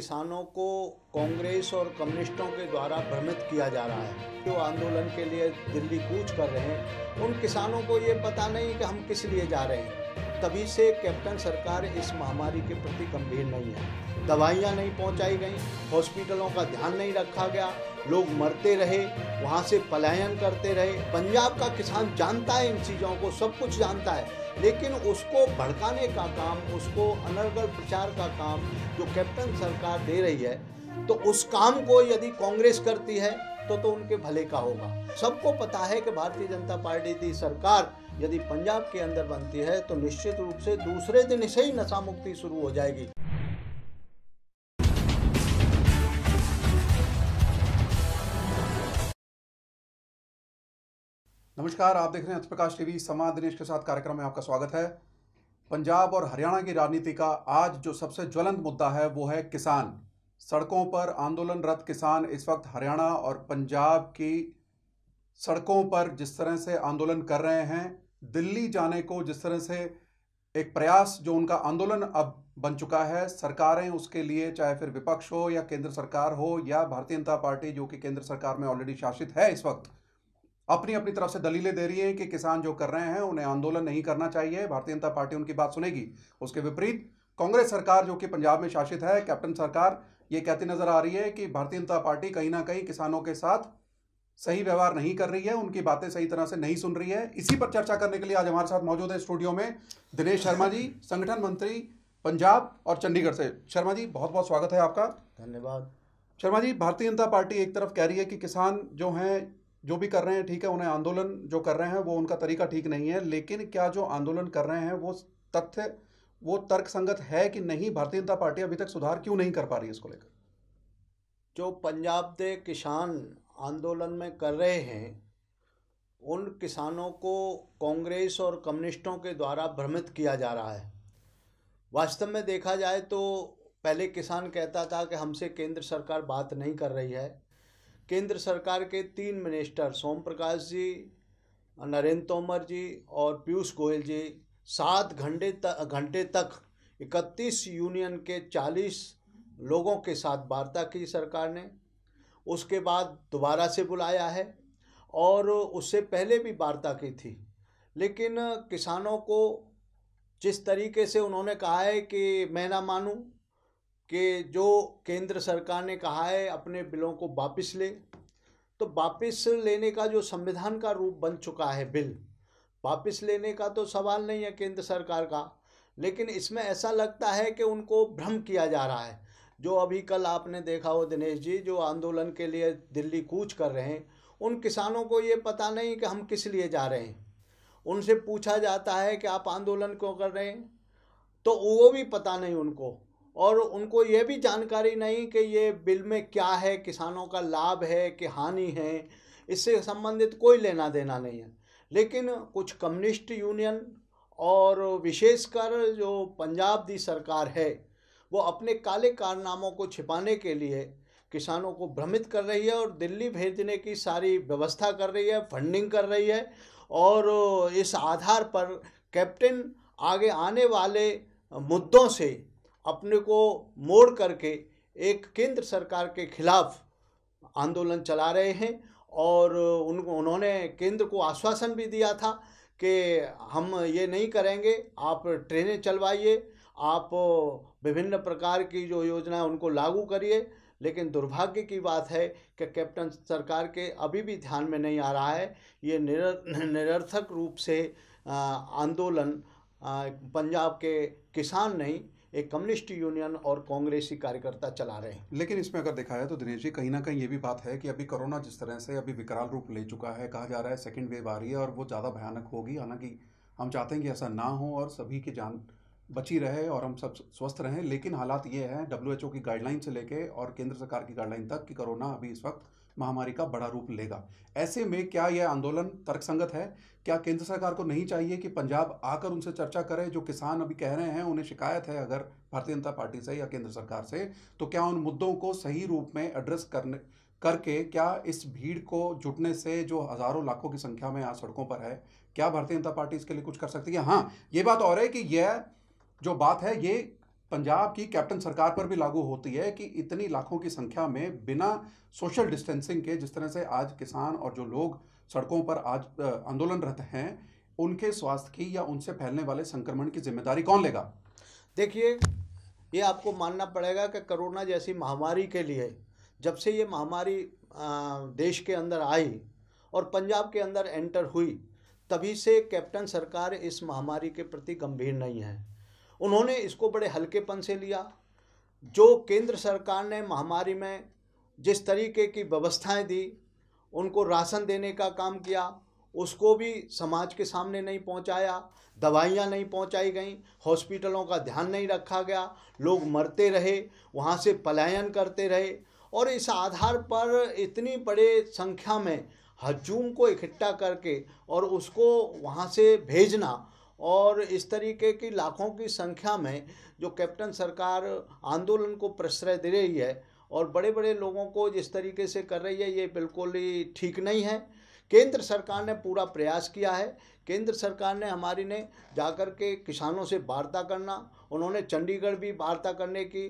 किसानों को कांग्रेस और कम्युनिस्टों के द्वारा भ्रमित किया जा रहा है जो आंदोलन के लिए दिल्ली कूच कर रहे हैं उन किसानों को ये पता नहीं कि हम किस लिए जा रहे हैं तभी से कैप्टन सरकार इस महामारी के प्रति गंभीर नहीं है दवाइयाँ नहीं पहुँचाई गई हॉस्पिटलों का ध्यान नहीं रखा गया लोग मरते रहे वहाँ से पलायन करते रहे पंजाब का किसान जानता है इन चीज़ों को सब कुछ जानता है लेकिन उसको भड़काने का काम उसको अनर्गल प्रचार का काम जो कैप्टन सरकार दे रही है तो उस काम को यदि कांग्रेस करती है तो तो उनके भले का होगा सबको पता है कि भारतीय जनता पार्टी की सरकार यदि पंजाब के अंदर बनती है तो निश्चित रूप से दूसरे दिन से ही नशा मुक्ति शुरू हो जाएगी नमस्कार आप देख रहे हैं अर्थ प्रकाश टीवी समाज दिनेश के साथ कार्यक्रम में आपका स्वागत है पंजाब और हरियाणा की राजनीति का आज जो सबसे ज्वलंत मुद्दा है वो है किसान सड़कों पर आंदोलनरत किसान इस वक्त हरियाणा और पंजाब की सड़कों पर जिस तरह से आंदोलन कर रहे हैं दिल्ली जाने को जिस तरह से एक प्रयास जो उनका आंदोलन अब बन चुका है सरकारें उसके लिए चाहे फिर विपक्ष हो या केंद्र सरकार हो या भारतीय जनता पार्टी जो कि केंद्र सरकार में ऑलरेडी शासित है इस वक्त अपनी अपनी तरफ से दलीलें दे रही है कि किसान जो कर रहे हैं उन्हें आंदोलन नहीं करना चाहिए भारतीय जनता पार्टी उनकी बात सुनेगी उसके विपरीत कांग्रेस सरकार जो कि पंजाब में शासित है कैप्टन सरकार ये कहती नजर आ रही है कि भारतीय जनता पार्टी कहीं ना कहीं किसानों के साथ सही व्यवहार नहीं कर रही है उनकी बातें सही तरह से नहीं सुन रही है इसी पर चर्चा करने के लिए आज हमारे साथ मौजूद है स्टूडियो में दिनेश शर्मा जी संगठन मंत्री पंजाब और चंडीगढ़ से शर्मा जी बहुत बहुत स्वागत है आपका धन्यवाद शर्मा जी भारतीय जनता पार्टी एक तरफ कह रही है कि किसान जो हैं जो भी कर रहे हैं ठीक है उन्हें आंदोलन जो कर रहे हैं वो उनका तरीका ठीक नहीं है लेकिन क्या जो आंदोलन कर रहे हैं वो तथ्य वो तर्क संगत है कि नहीं भारतीय जनता पार्टी अभी तक सुधार क्यों नहीं कर पा रही है इसको लेकर जो पंजाब के किसान आंदोलन में कर रहे हैं उन किसानों को कांग्रेस और कम्युनिस्टों के द्वारा भ्रमित किया जा रहा है वास्तव में देखा जाए तो पहले किसान कहता था कि हमसे केंद्र सरकार बात नहीं कर रही है केंद्र सरकार के तीन मिनिस्टर सोम प्रकाश जी नरेंद्र तोमर जी और पीयूष गोयल जी सात घंटे तक घंटे तक इकतीस यूनियन के चालीस लोगों के साथ वार्ता की सरकार ने उसके बाद दोबारा से बुलाया है और उससे पहले भी वार्ता की थी लेकिन किसानों को जिस तरीके से उन्होंने कहा है कि मैं ना मानूँ कि जो केंद्र सरकार ने कहा है अपने बिलों को वापस ले तो वापस लेने का जो संविधान का रूप बन चुका है बिल वापस लेने का तो सवाल नहीं है केंद्र सरकार का लेकिन इसमें ऐसा लगता है कि उनको भ्रम किया जा रहा है जो अभी कल आपने देखा हो दिनेश जी जो आंदोलन के लिए दिल्ली कूच कर रहे हैं उन किसानों को ये पता नहीं कि हम किस लिए जा रहे हैं उनसे पूछा जाता है कि आप आंदोलन क्यों कर रहे हैं तो वो भी पता नहीं उनको और उनको ये भी जानकारी नहीं कि ये बिल में क्या है किसानों का लाभ है कि हानि है इससे संबंधित कोई लेना देना नहीं है लेकिन कुछ कम्युनिस्ट यूनियन और विशेषकर जो पंजाब दी सरकार है वो अपने काले कारनामों को छिपाने के लिए किसानों को भ्रमित कर रही है और दिल्ली भेजने की सारी व्यवस्था कर रही है फंडिंग कर रही है और इस आधार पर कैप्टन आगे आने वाले मुद्दों से अपने को मोड़ करके एक केंद्र सरकार के खिलाफ आंदोलन चला रहे हैं और उन उन्होंने केंद्र को आश्वासन भी दिया था कि हम ये नहीं करेंगे आप ट्रेनें चलवाइए आप विभिन्न प्रकार की जो योजना है उनको लागू करिए लेकिन दुर्भाग्य की बात है कि कैप्टन सरकार के अभी भी ध्यान में नहीं आ रहा है ये निर निरर्थक रूप से आंदोलन पंजाब के किसान नहीं एक कम्युनिस्ट यूनियन और कांग्रेसी कार्यकर्ता चला रहे हैं लेकिन इसमें अगर देखा जाए तो दिनेश जी कहीं ना कहीं ये भी बात है कि अभी कोरोना जिस तरह से अभी विकराल रूप ले चुका है कहा जा रहा है सेकेंड वेव आ रही है और वो ज़्यादा भयानक होगी हालांकि हम चाहते हैं कि ऐसा ना हो और सभी की जान बची रहे और हम सब स्वस्थ रहें लेकिन हालात ये हैं डब्ल्यू की गाइडलाइन से लेके और केंद्र सरकार की गाइडलाइन तक कि कोरोना अभी इस वक्त महामारी का बड़ा रूप लेगा ऐसे में क्या यह आंदोलन तर्कसंगत है क्या केंद्र सरकार को नहीं चाहिए कि पंजाब आकर उनसे चर्चा करे जो किसान अभी कह रहे हैं उन्हें शिकायत है अगर भारतीय जनता पार्टी से या केंद्र सरकार से तो क्या उन मुद्दों को सही रूप में एड्रेस करने करके क्या इस भीड़ को जुटने से जो हजारों लाखों की संख्या में यहाँ सड़कों पर है क्या भारतीय जनता पार्टी इसके लिए कुछ कर सकती है हाँ ये बात और है कि यह जो बात है ये पंजाब की कैप्टन सरकार पर भी लागू होती है कि इतनी लाखों की संख्या में बिना सोशल डिस्टेंसिंग के जिस तरह से आज किसान और जो लोग सड़कों पर आज आंदोलन रहते हैं उनके स्वास्थ्य की या उनसे फैलने वाले संक्रमण की जिम्मेदारी कौन लेगा देखिए ये आपको मानना पड़ेगा कि कोरोना जैसी महामारी के लिए जब से ये महामारी देश के अंदर आई और पंजाब के अंदर एंटर हुई तभी से कैप्टन सरकार इस महामारी के प्रति गंभीर नहीं है उन्होंने इसको बड़े हल्केपन से लिया जो केंद्र सरकार ने महामारी में जिस तरीके की व्यवस्थाएं दी उनको राशन देने का काम किया उसको भी समाज के सामने नहीं पहुंचाया दवाइयां नहीं पहुंचाई गईं हॉस्पिटलों का ध्यान नहीं रखा गया लोग मरते रहे वहां से पलायन करते रहे और इस आधार पर इतनी बड़े संख्या में हजूम को इकट्ठा करके और उसको वहाँ से भेजना और इस तरीके की लाखों की संख्या में जो कैप्टन सरकार आंदोलन को प्रश्रय दे रही है और बड़े बड़े लोगों को जिस तरीके से कर रही है ये बिल्कुल ही ठीक नहीं है केंद्र सरकार ने पूरा प्रयास किया है केंद्र सरकार ने हमारी ने जाकर के किसानों से वार्ता करना उन्होंने चंडीगढ़ भी वार्ता करने की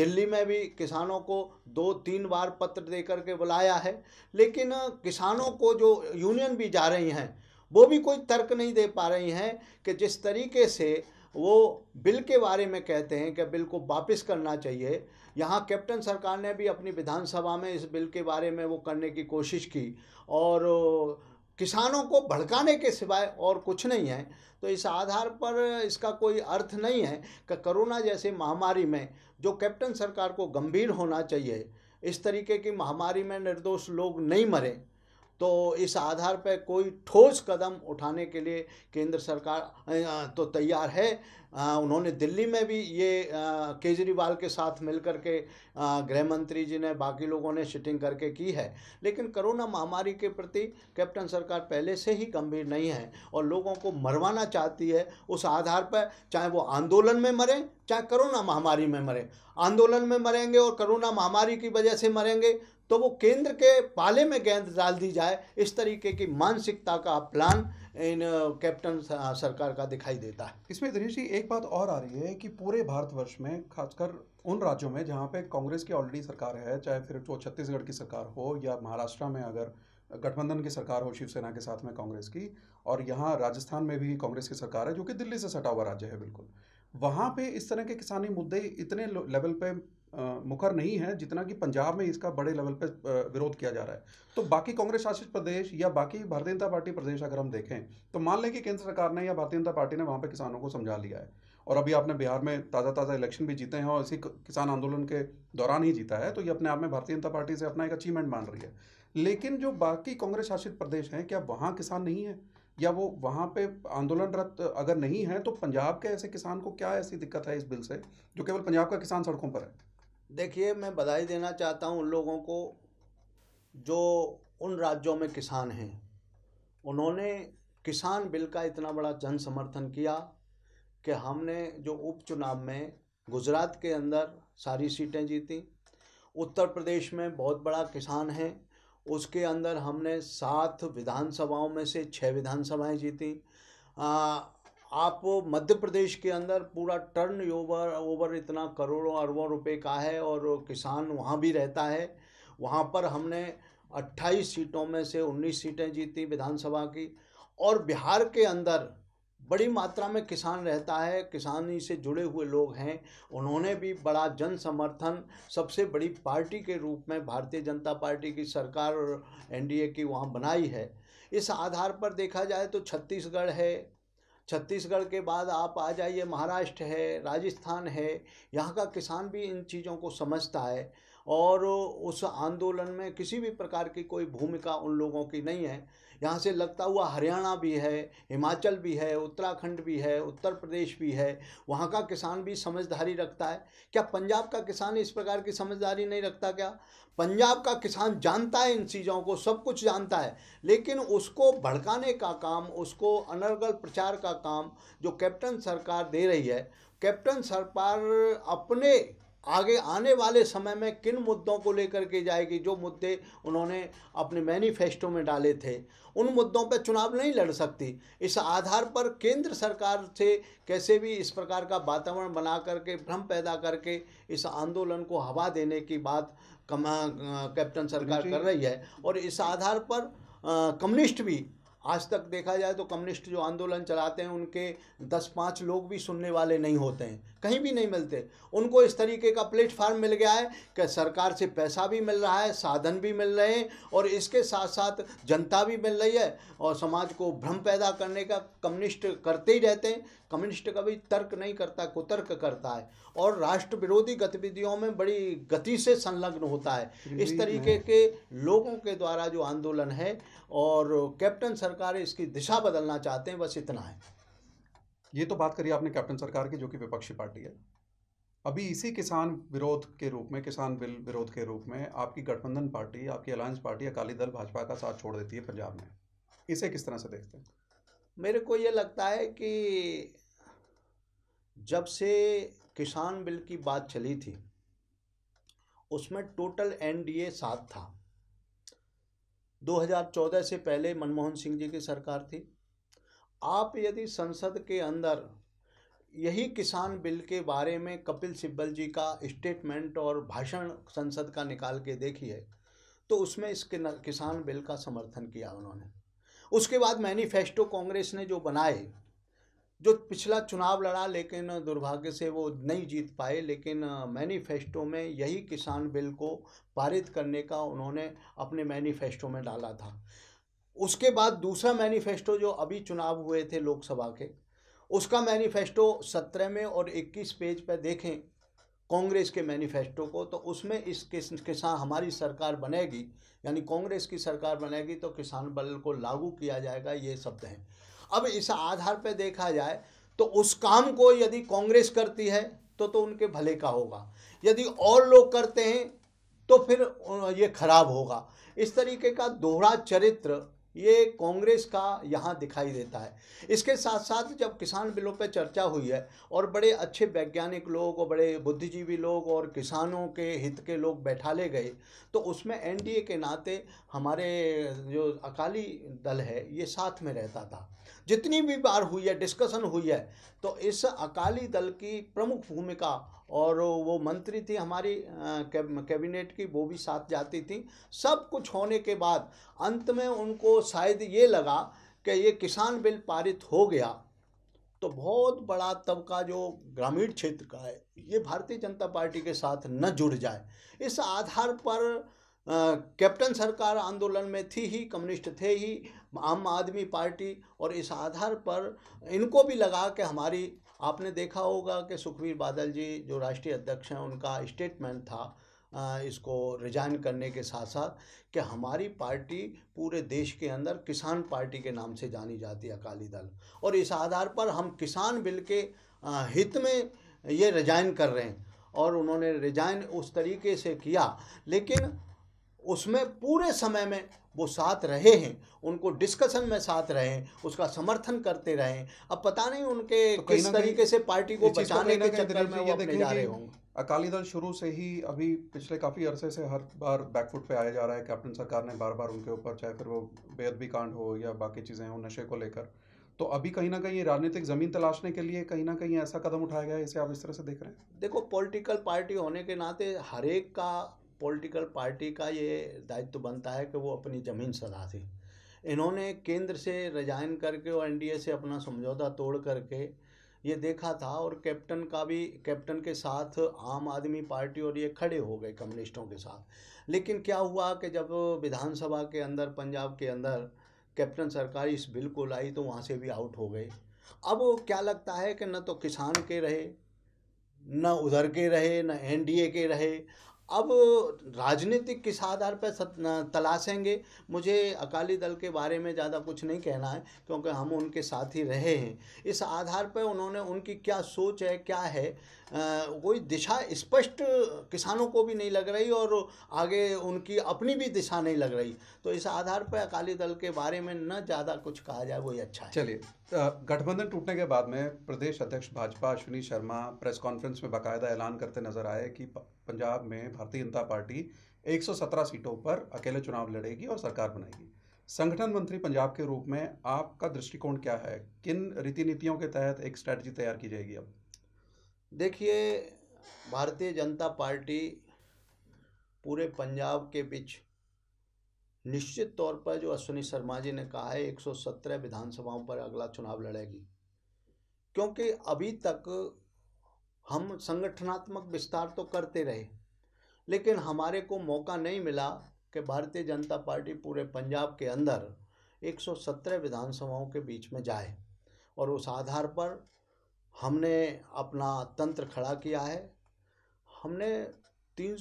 दिल्ली में भी किसानों को दो तीन बार पत्र दे करके बुलाया है लेकिन किसानों को जो यूनियन भी जा रही हैं वो भी कोई तर्क नहीं दे पा रही हैं कि जिस तरीके से वो बिल के बारे में कहते हैं कि बिल को वापस करना चाहिए यहाँ कैप्टन सरकार ने भी अपनी विधानसभा में इस बिल के बारे में वो करने की कोशिश की और किसानों को भड़काने के सिवाय और कुछ नहीं है तो इस आधार पर इसका कोई अर्थ नहीं है कि कोरोना जैसे महामारी में जो कैप्टन सरकार को गंभीर होना चाहिए इस तरीके की महामारी में निर्दोष लोग नहीं मरे तो इस आधार पर कोई ठोस कदम उठाने के लिए केंद्र सरकार तो तैयार है उन्होंने दिल्ली में भी ये केजरीवाल के साथ मिलकर के गृह मंत्री जी ने बाकी लोगों ने शिटिंग करके की है लेकिन कोरोना महामारी के प्रति कैप्टन सरकार पहले से ही गंभीर नहीं है और लोगों को मरवाना चाहती है उस आधार पर चाहे वो आंदोलन में मरें चाहे कोरोना महामारी में मरें आंदोलन में मरेंगे और कोरोना महामारी की वजह से मरेंगे तो वो केंद्र के पाले में गेंद डाल दी जाए इस तरीके की मानसिकता का प्लान इन कैप्टन सरकार का दिखाई देता है इसमें दिनेश जी एक बात और आ रही है कि पूरे भारतवर्ष में खासकर उन राज्यों में जहाँ पे कांग्रेस की ऑलरेडी सरकार है चाहे फिर वो छत्तीसगढ़ की सरकार हो या महाराष्ट्र में अगर गठबंधन की सरकार हो शिवसेना के साथ में कांग्रेस की और यहाँ राजस्थान में भी कांग्रेस की सरकार है जो कि दिल्ली से सटा हुआ राज्य है बिल्कुल वहाँ पे इस तरह के किसानी मुद्दे इतने लेवल पे मुखर नहीं है जितना कि पंजाब में इसका बड़े लेवल पर विरोध किया जा रहा है तो बाकी कांग्रेस शासित प्रदेश या बाकी भारतीय जनता पार्टी प्रदेश अगर हम देखें तो मान लें कि केंद्र सरकार ने या भारतीय जनता पार्टी ने वहाँ पर किसानों को समझा लिया है और अभी आपने बिहार में ताज़ा ताज़ा इलेक्शन भी जीते हैं और इसी किसान आंदोलन के दौरान ही जीता है तो ये अपने आप में भारतीय जनता पार्टी से अपना एक अचीवमेंट मान रही है लेकिन जो बाकी कांग्रेस शासित प्रदेश हैं क्या वहाँ किसान नहीं है या वो वहाँ पे आंदोलनरत अगर नहीं है तो पंजाब के ऐसे किसान को क्या ऐसी दिक्कत है इस बिल से जो केवल पंजाब का किसान सड़कों पर है देखिए मैं बधाई देना चाहता हूँ उन लोगों को जो उन राज्यों में किसान हैं उन्होंने किसान बिल का इतना बड़ा जन समर्थन किया कि हमने जो उपचुनाव में गुजरात के अंदर सारी सीटें जीती उत्तर प्रदेश में बहुत बड़ा किसान है उसके अंदर हमने सात विधानसभाओं में से छः विधानसभाएं जीती आप मध्य प्रदेश के अंदर पूरा टर्न ओवर ओवर इतना करोड़ों अरबों रुपए का है और किसान वहाँ भी रहता है वहाँ पर हमने 28 सीटों में से 19 सीटें जीती विधानसभा की और बिहार के अंदर बड़ी मात्रा में किसान रहता है किसानी से जुड़े हुए लोग हैं उन्होंने भी बड़ा जन समर्थन सबसे बड़ी पार्टी के रूप में भारतीय जनता पार्टी की सरकार एनडीए की वहाँ बनाई है इस आधार पर देखा जाए तो छत्तीसगढ़ है छत्तीसगढ़ के बाद आप आ जाइए महाराष्ट्र है राजस्थान है यहाँ का किसान भी इन चीज़ों को समझता है और उस आंदोलन में किसी भी प्रकार की कोई भूमिका उन लोगों की नहीं है यहाँ से लगता हुआ हरियाणा भी है हिमाचल भी है उत्तराखंड भी है उत्तर प्रदेश भी है वहाँ का किसान भी समझदारी रखता है क्या पंजाब का किसान इस प्रकार की समझदारी नहीं रखता क्या पंजाब का किसान जानता है इन चीज़ों को सब कुछ जानता है लेकिन उसको भड़काने का काम उसको अनर्गल प्रचार का काम जो कैप्टन सरकार दे रही है कैप्टन सरकार अपने आगे आने वाले समय में किन मुद्दों को लेकर के जाएगी जो मुद्दे उन्होंने अपने मैनिफेस्टो में डाले थे उन मुद्दों पर चुनाव नहीं लड़ सकती इस आधार पर केंद्र सरकार से कैसे भी इस प्रकार का वातावरण बना करके भ्रम पैदा करके इस आंदोलन को हवा देने की बात कमा कैप्टन सरकार कर रही है और इस आधार पर कम्युनिस्ट भी आज तक देखा जाए तो कम्युनिस्ट जो आंदोलन चलाते हैं उनके दस पाँच लोग भी सुनने वाले नहीं होते हैं कहीं भी नहीं मिलते उनको इस तरीके का प्लेटफार्म मिल गया है कि सरकार से पैसा भी मिल रहा है साधन भी मिल रहे हैं और इसके साथ साथ जनता भी मिल रही है और समाज को भ्रम पैदा करने का कम्युनिस्ट करते ही रहते हैं कम्युनिस्ट कभी तर्क नहीं करता कुतर्क करता है और राष्ट्र विरोधी गतिविधियों में बड़ी गति से संलग्न होता है इस तरीके के लोगों के द्वारा जो आंदोलन है और कैप्टन सरकार इसकी दिशा बदलना चाहते हैं बस इतना है ये तो बात करी आपने कैप्टन सरकार की जो कि विपक्षी पार्टी है अभी इसी किसान विरोध के रूप में किसान बिल विरोध के रूप में आपकी गठबंधन पार्टी आपकी अलायंस पार्टी अकाली दल भाजपा का साथ छोड़ देती है पंजाब में इसे किस तरह से देखते हैं मेरे को ये लगता है कि जब से किसान बिल की बात चली थी उसमें टोटल एनडीए साथ था 2014 से पहले मनमोहन सिंह जी की सरकार थी आप यदि संसद के अंदर यही किसान बिल के बारे में कपिल सिब्बल जी का स्टेटमेंट और भाषण संसद का निकाल के देखिए तो उसमें इस किसान बिल का समर्थन किया उन्होंने उसके बाद मैनिफेस्टो कांग्रेस ने जो बनाए जो पिछला चुनाव लड़ा लेकिन दुर्भाग्य से वो नहीं जीत पाए लेकिन मैनिफेस्टो में यही किसान बिल को पारित करने का उन्होंने अपने मैनिफेस्टो में डाला था उसके बाद दूसरा मैनिफेस्टो जो अभी चुनाव हुए थे लोकसभा के उसका मैनिफेस्टो सत्रह में और इक्कीस पेज पर देखें कांग्रेस के मैनिफेस्टो को तो उसमें इस किसान हमारी सरकार बनेगी यानी कांग्रेस की सरकार बनेगी तो किसान बल को लागू किया जाएगा ये शब्द हैं अब इस आधार पर देखा जाए तो उस काम को यदि कांग्रेस करती है तो तो उनके भले का होगा यदि और लोग करते हैं तो फिर ये खराब होगा इस तरीके का दोहरा चरित्र ये कांग्रेस का यहाँ दिखाई देता है इसके साथ साथ जब किसान बिलों पर चर्चा हुई है और बड़े अच्छे वैज्ञानिक लोग और बड़े बुद्धिजीवी लोग और किसानों के हित के लोग बैठा ले गए तो उसमें एनडीए के नाते हमारे जो अकाली दल है ये साथ में रहता था जितनी भी बार हुई है डिस्कशन हुई है तो इस अकाली दल की प्रमुख भूमिका और वो मंत्री थी हमारी कैबिनेट की वो भी साथ जाती थी सब कुछ होने के बाद अंत में उनको शायद ये लगा कि ये किसान बिल पारित हो गया तो बहुत बड़ा तबका जो ग्रामीण क्षेत्र का है ये भारतीय जनता पार्टी के साथ न जुड़ जाए इस आधार पर कैप्टन सरकार आंदोलन में थी ही कम्युनिस्ट थे ही आम आदमी पार्टी और इस आधार पर इनको भी लगा कि हमारी आपने देखा होगा कि सुखबीर बादल जी जो राष्ट्रीय अध्यक्ष हैं उनका स्टेटमेंट था इसको रिजाइन करने के साथ साथ कि हमारी पार्टी पूरे देश के अंदर किसान पार्टी के नाम से जानी जाती है अकाली दल और इस आधार पर हम किसान बिल के हित में ये रिजाइन कर रहे हैं और उन्होंने रिजाइन उस तरीके से किया लेकिन उसमें पूरे समय में वो साथ रहे हैं उनको डिस्कशन में साथ रहे उसका समर्थन करते रहे अब पता नहीं उनके तो किस तरीके से पार्टी को बचाने के चक्कर में वो अपने जा रहे होंगे अकाली दल शुरू से ही अभी पिछले काफ़ी अरसे से हर बार बैकफुट पे आया जा रहा है कैप्टन सरकार ने बार बार उनके ऊपर चाहे फिर वो बेअदबी कांड हो या बाकी चीज़ें हो नशे को लेकर तो अभी कहीं ना कहीं राजनीतिक जमीन तलाशने के लिए कहीं ना कहीं ऐसा कदम उठाया गया है इसे आप इस तरह से देख रहे हैं देखो पॉलिटिकल पार्टी होने के नाते हर एक का पॉलिटिकल पार्टी का ये दायित्व बनता है कि वो अपनी ज़मीन सदा थी इन्होंने केंद्र से रिजाइन करके और एनडीए से अपना समझौता तोड़ करके ये देखा था और कैप्टन का भी कैप्टन के साथ आम आदमी पार्टी और ये खड़े हो गए कम्युनिस्टों के साथ लेकिन क्या हुआ कि जब विधानसभा के अंदर पंजाब के अंदर कैप्टन सरकार इस बिल को लाई तो वहाँ से भी आउट हो गए अब क्या लगता है कि न तो किसान के रहे न उधर के रहे न एनडीए के रहे अब राजनीतिक किस आधार पर तलाशेंगे मुझे अकाली दल के बारे में ज़्यादा कुछ नहीं कहना है क्योंकि हम उनके साथ ही रहे हैं इस आधार पर उन्होंने उनकी क्या सोच है क्या है कोई दिशा स्पष्ट किसानों को भी नहीं लग रही और आगे उनकी अपनी भी दिशा नहीं लग रही तो इस आधार पर अकाली दल के बारे में न ज़्यादा कुछ कहा जाए वही अच्छा है चलिए गठबंधन टूटने के बाद में प्रदेश अध्यक्ष भाजपा अश्विनी शर्मा प्रेस कॉन्फ्रेंस में बाकायदा ऐलान करते नजर आए कि पंजाब में भारतीय जनता पार्टी 117 सीटों पर अकेले चुनाव लड़ेगी और सरकार बनाएगी संगठन मंत्री पंजाब के रूप में आपका दृष्टिकोण क्या है किन रीति नीतियों के तहत एक स्ट्रैटेजी तैयार की जाएगी अब देखिए भारतीय जनता पार्टी पूरे पंजाब के बीच निश्चित तौर पर जो अश्विनी शर्मा जी ने कहा है 117 विधानसभाओं पर अगला चुनाव लड़ेगी क्योंकि अभी तक हम संगठनात्मक विस्तार तो करते रहे लेकिन हमारे को मौका नहीं मिला कि भारतीय जनता पार्टी पूरे पंजाब के अंदर 117 विधानसभाओं के बीच में जाए और उस आधार पर हमने अपना तंत्र खड़ा किया है हमने तीन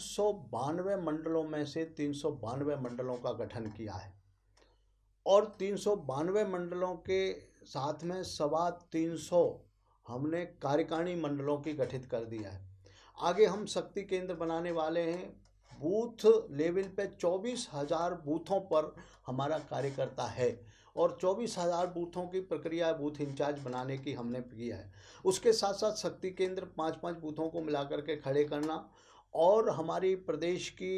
बानवे मंडलों में से तीन बानवे मंडलों का गठन किया है और तीन बानवे मंडलों के साथ में सवा तीन सौ हमने कार्यकारिणी मंडलों की गठित कर दिया है आगे हम शक्ति केंद्र बनाने वाले हैं बूथ लेवल पे चौबीस हज़ार बूथों पर हमारा कार्यकर्ता है और चौबीस हज़ार बूथों की प्रक्रिया बूथ इंचार्ज बनाने की हमने की है उसके साथ साथ शक्ति केंद्र पाँच पाँच बूथों को मिला करके खड़े करना और हमारे प्रदेश की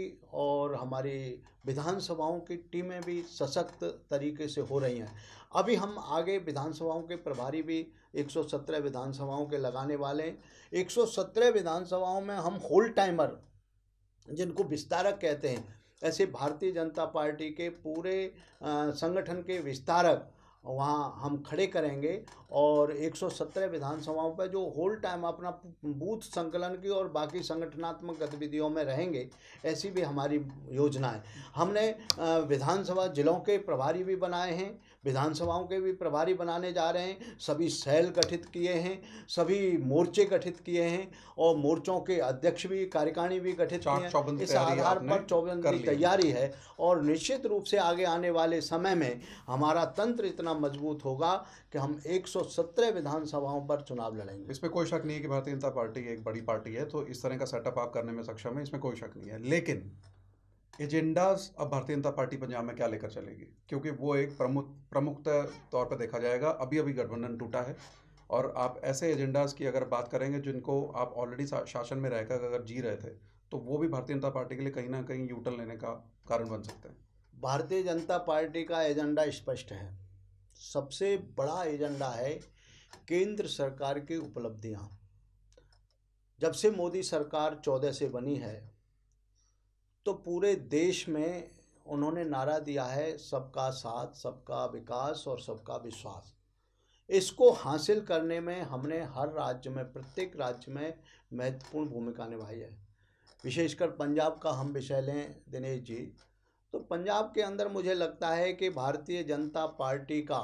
और हमारे विधानसभाओं की टीमें भी सशक्त तरीके से हो रही हैं अभी हम आगे विधानसभाओं के प्रभारी भी 117 विधानसभाओं के लगाने वाले हैं 117 विधानसभाओं में हम होल टाइमर जिनको विस्तारक कहते हैं ऐसे भारतीय जनता पार्टी के पूरे संगठन के विस्तारक वहाँ हम खड़े करेंगे और 117 विधानसभाओं पर जो होल टाइम अपना बूथ संकलन की और बाकी संगठनात्मक गतिविधियों में रहेंगे ऐसी भी हमारी योजना है हमने विधानसभा जिलों के प्रभारी भी बनाए हैं विधानसभाओं के भी प्रभारी बनाने जा रहे हैं सभी सेल गठित किए हैं सभी मोर्चे गठित किए हैं और मोर्चों के अध्यक्ष भी कार्यकारिणी भी गठित किए हैं इस आधार पर चौबंदी तैयारी है और निश्चित रूप से आगे आने वाले समय में हमारा तंत्र इतना मजबूत होगा कि हम एक विधानसभाओं पर चुनाव लड़ेंगे इसमें कोई शक नहीं है कि भारतीय जनता पार्टी एक बड़ी पार्टी है तो इस तरह का सेटअप आप करने में सक्षम है इसमें कोई शक नहीं है लेकिन एजेंडाज अब भारतीय जनता पार्टी पंजाब में क्या लेकर चलेगी क्योंकि वो एक प्रमुख प्रमुख तौर पर देखा जाएगा अभी अभी गठबंधन टूटा है और आप ऐसे एजेंडाज की अगर बात करेंगे जिनको आप ऑलरेडी शासन में रहकर अगर जी रहे थे तो वो भी भारतीय जनता पार्टी के लिए कहीं ना कहीं यूटर्न लेने का कारण बन सकते हैं भारतीय जनता पार्टी का एजेंडा स्पष्ट है सबसे बड़ा एजेंडा है केंद्र सरकार की उपलब्धियाँ जब से मोदी सरकार चौदह से बनी है तो पूरे देश में उन्होंने नारा दिया है सबका साथ सबका विकास और सबका विश्वास इसको हासिल करने में हमने हर राज्य में प्रत्येक राज्य में महत्वपूर्ण भूमिका निभाई है विशेषकर पंजाब का हम विषय लें दिनेश जी तो पंजाब के अंदर मुझे लगता है कि भारतीय जनता पार्टी का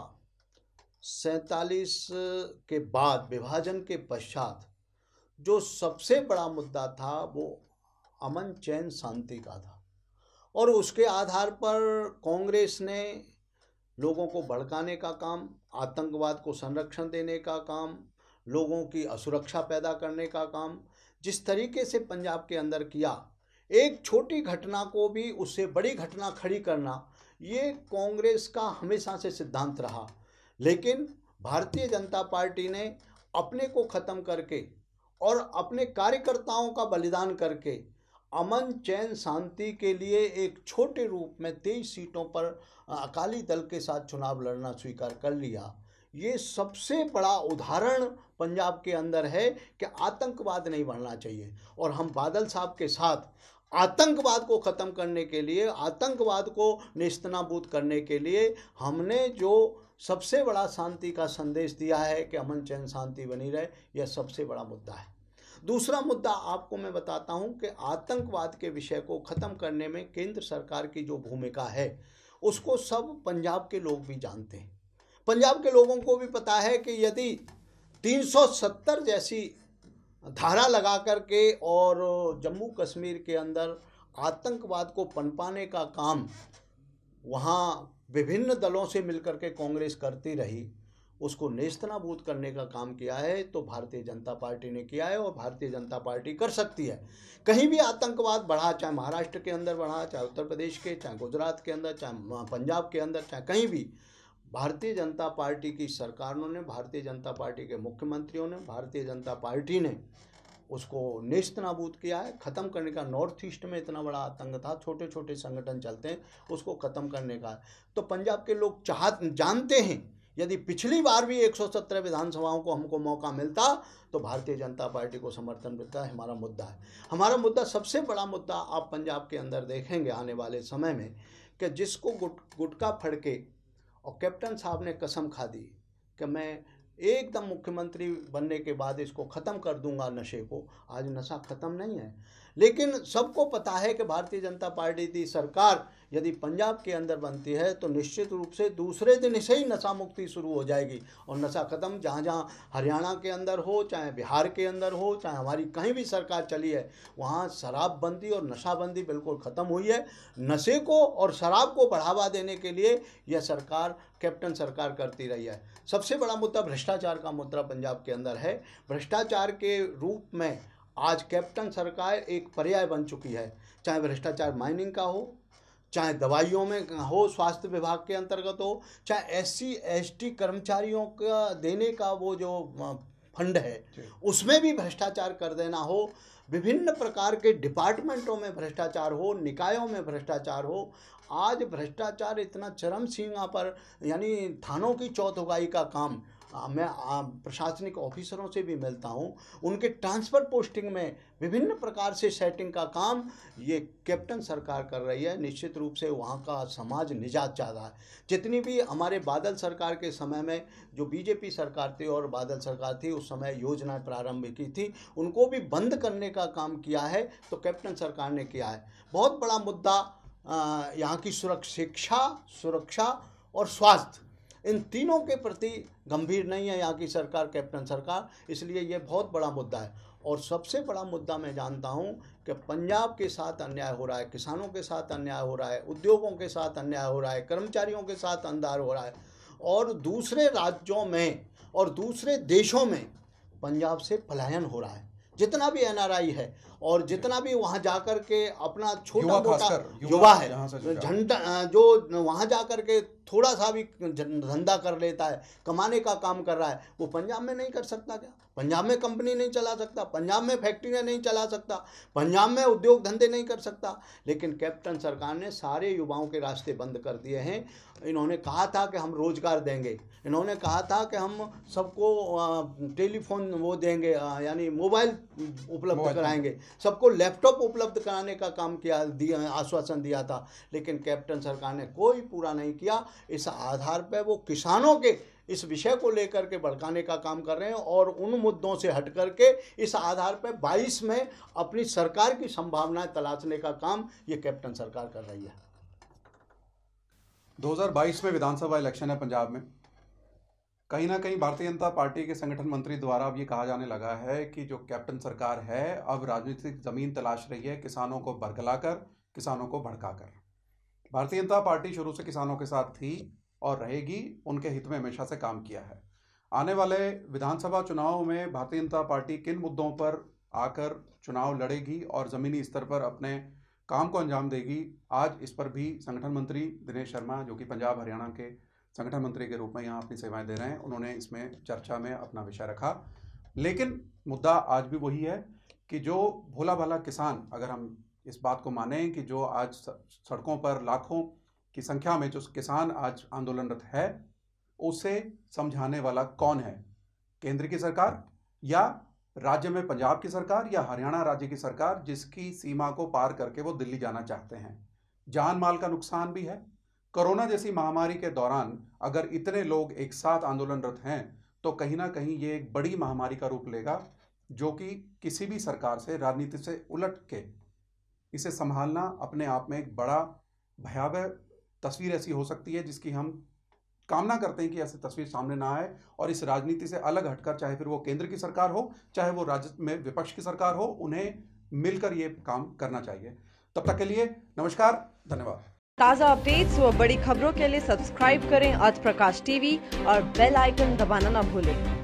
सैतालीस के बाद विभाजन के पश्चात जो सबसे बड़ा मुद्दा था वो अमन चैन शांति का था और उसके आधार पर कांग्रेस ने लोगों को भड़काने का काम आतंकवाद को संरक्षण देने का काम लोगों की असुरक्षा पैदा करने का काम जिस तरीके से पंजाब के अंदर किया एक छोटी घटना को भी उससे बड़ी घटना खड़ी करना ये कांग्रेस का हमेशा से सिद्धांत रहा लेकिन भारतीय जनता पार्टी ने अपने को ख़त्म करके और अपने कार्यकर्ताओं का बलिदान करके अमन चैन शांति के लिए एक छोटे रूप में तेईस सीटों पर अकाली दल के साथ चुनाव लड़ना स्वीकार कर लिया ये सबसे बड़ा उदाहरण पंजाब के अंदर है कि आतंकवाद नहीं बढ़ना चाहिए और हम बादल साहब के साथ आतंकवाद को ख़त्म करने के लिए आतंकवाद को निस्तनाबूद करने के लिए हमने जो सबसे बड़ा शांति का संदेश दिया है कि अमन चैन शांति बनी रहे यह सबसे बड़ा मुद्दा है दूसरा मुद्दा आपको मैं बताता हूं कि आतंकवाद के विषय को ख़त्म करने में केंद्र सरकार की जो भूमिका है उसको सब पंजाब के लोग भी जानते हैं पंजाब के लोगों को भी पता है कि यदि 370 जैसी धारा लगा करके और जम्मू कश्मीर के अंदर आतंकवाद को पनपाने का काम वहाँ विभिन्न दलों से मिलकर के कांग्रेस करती रही उसको नेस्तनाबूत करने का काम किया है तो भारतीय जनता पार्टी ने किया है और भारतीय जनता पार्टी कर सकती है कहीं भी आतंकवाद बढ़ा चाहे महाराष्ट्र के अंदर बढ़ा चाहे उत्तर प्रदेश के चाहे गुजरात के अंदर चाहे पंजाब के अंदर चाहे कहीं भी भारतीय जनता पार्टी की सरकारों ने भारतीय जनता पार्टी के मुख्यमंत्रियों ने भारतीय जनता पार्टी ने उसको नेस्तनाबूत किया है ख़त्म करने का नॉर्थ ईस्ट में इतना बड़ा आतंक था छोटे छोटे संगठन चलते हैं उसको ख़त्म करने का तो पंजाब के लोग चाह जानते हैं यदि पिछली बार भी 117 विधानसभाओं को हमको मौका मिलता तो भारतीय जनता पार्टी को समर्थन मिलता है हमारा मुद्दा है हमारा मुद्दा सबसे बड़ा मुद्दा आप पंजाब के अंदर देखेंगे आने वाले समय में कि जिसको गुट गुटका फड़के और कैप्टन साहब ने कसम खा दी कि मैं एकदम मुख्यमंत्री बनने के बाद इसको ख़त्म कर दूंगा नशे को आज नशा ख़त्म नहीं है लेकिन सबको पता है कि भारतीय जनता पार्टी की सरकार यदि पंजाब के अंदर बनती है तो निश्चित रूप से दूसरे दिन से ही नशा मुक्ति शुरू हो जाएगी और नशा ख़त्म जहाँ जहाँ हरियाणा के अंदर हो चाहे बिहार के अंदर हो चाहे हमारी कहीं भी सरकार चली है वहाँ शराबबंदी और नशाबंदी बिल्कुल ख़त्म हुई है नशे को और शराब को बढ़ावा देने के लिए यह सरकार कैप्टन सरकार करती रही है सबसे बड़ा मुद्दा भ्रष्टाचार का मुद्दा पंजाब के अंदर है भ्रष्टाचार के रूप में आज कैप्टन सरकार एक पर्याय बन चुकी है चाहे भ्रष्टाचार माइनिंग का हो चाहे दवाइयों में हो स्वास्थ्य विभाग के अंतर्गत हो चाहे एस सी कर्मचारियों का देने का वो जो फंड है उसमें भी भ्रष्टाचार कर देना हो विभिन्न प्रकार के डिपार्टमेंटों में भ्रष्टाचार हो निकायों में भ्रष्टाचार हो आज भ्रष्टाचार इतना चरम सीमा पर यानी थानों की चौथुगाई का काम मैं प्रशासनिक ऑफिसरों से भी मिलता हूँ उनके ट्रांसफ़र पोस्टिंग में विभिन्न प्रकार से सेटिंग का काम ये कैप्टन सरकार कर रही है निश्चित रूप से वहाँ का समाज निजात चाह रहा है जितनी भी हमारे बादल सरकार के समय में जो बीजेपी सरकार थी और बादल सरकार थी उस समय योजनाएं प्रारंभ की थी उनको भी बंद करने का काम किया है तो कैप्टन सरकार ने किया है बहुत बड़ा मुद्दा यहाँ की सुरक्षा शिक्षा सुरक्षा और स्वास्थ्य इन तीनों के प्रति गंभीर नहीं है यहाँ की सरकार कैप्टन सरकार इसलिए ये बहुत बड़ा मुद्दा है और सबसे बड़ा मुद्दा मैं जानता हूँ कि पंजाब के साथ अन्याय हो रहा है किसानों के साथ अन्याय हो रहा है उद्योगों के साथ अन्याय हो रहा है कर्मचारियों के साथ अंधार हो रहा है और दूसरे राज्यों में और दूसरे देशों में पंजाब से पलायन हो रहा है जितना भी एनआरआई है और जितना भी वहाँ जा कर के अपना छोटा मोटा युवा, युवा है झंडा जो वहाँ जा कर के थोड़ा सा भी धंधा कर लेता है कमाने का काम कर रहा है वो पंजाब में नहीं कर सकता क्या पंजाब में कंपनी नहीं चला सकता पंजाब में फैक्ट्रियाँ नहीं चला सकता पंजाब में उद्योग धंधे नहीं कर सकता लेकिन कैप्टन सरकार ने सारे युवाओं के रास्ते बंद कर दिए हैं इन्होंने कहा था कि हम रोज़गार देंगे इन्होंने कहा था कि हम सबको टेलीफोन वो देंगे यानी मोबाइल उपलब्ध कराएंगे सबको लैपटॉप उपलब्ध कराने का काम किया दिया आश्वासन दिया था लेकिन कैप्टन सरकार ने कोई पूरा नहीं किया इस आधार पर वो किसानों के इस विषय को लेकर के भड़काने का काम कर रहे हैं और उन मुद्दों से हट करके इस आधार पर 22 में अपनी सरकार की संभावनाएं तलाशने का काम ये कैप्टन सरकार कर रही है 2022 में विधानसभा इलेक्शन है पंजाब में कहीं ना कहीं भारतीय जनता पार्टी के संगठन मंत्री द्वारा अब ये कहा जाने लगा है कि जो कैप्टन सरकार है अब राजनीतिक जमीन तलाश रही है किसानों को बरगला किसानों को भड़का कर भारतीय जनता पार्टी शुरू से किसानों के साथ थी और रहेगी उनके हित में हमेशा से काम किया है आने वाले विधानसभा चुनावों में भारतीय जनता पार्टी किन मुद्दों पर आकर चुनाव लड़ेगी और ज़मीनी स्तर पर अपने काम को अंजाम देगी आज इस पर भी संगठन मंत्री दिनेश शर्मा जो कि पंजाब हरियाणा के संगठन मंत्री के रूप में यहाँ अपनी सेवाएं दे रहे हैं उन्होंने इसमें चर्चा में अपना विषय रखा लेकिन मुद्दा आज भी वही है कि जो भोला भाला किसान अगर हम इस बात को माने कि जो आज सड़कों पर लाखों की संख्या में जो किसान आज आंदोलनरत है उसे समझाने वाला कौन है केंद्र की सरकार या राज्य में पंजाब की सरकार या हरियाणा राज्य की सरकार जिसकी सीमा को पार करके वो दिल्ली जाना चाहते हैं जान माल का नुकसान भी है कोरोना जैसी महामारी के दौरान अगर इतने लोग एक साथ आंदोलनरत हैं तो कहीं ना कहीं ये एक बड़ी महामारी का रूप लेगा जो कि किसी भी सरकार से राजनीति से उलट के इसे संभालना अपने आप में एक बड़ा भयावह तस्वीर ऐसी हो सकती है जिसकी हम कामना करते हैं कि ऐसी तस्वीर सामने ना आए और इस राजनीति से अलग हटकर चाहे फिर वो केंद्र की सरकार हो चाहे वो राज्य में विपक्ष की सरकार हो उन्हें मिलकर ये काम करना चाहिए तब तक के लिए नमस्कार धन्यवाद ताज़ा अपडेट्स व बड़ी खबरों के लिए सब्सक्राइब करें आज प्रकाश टीवी और बेल आइकन दबाना ना भूलें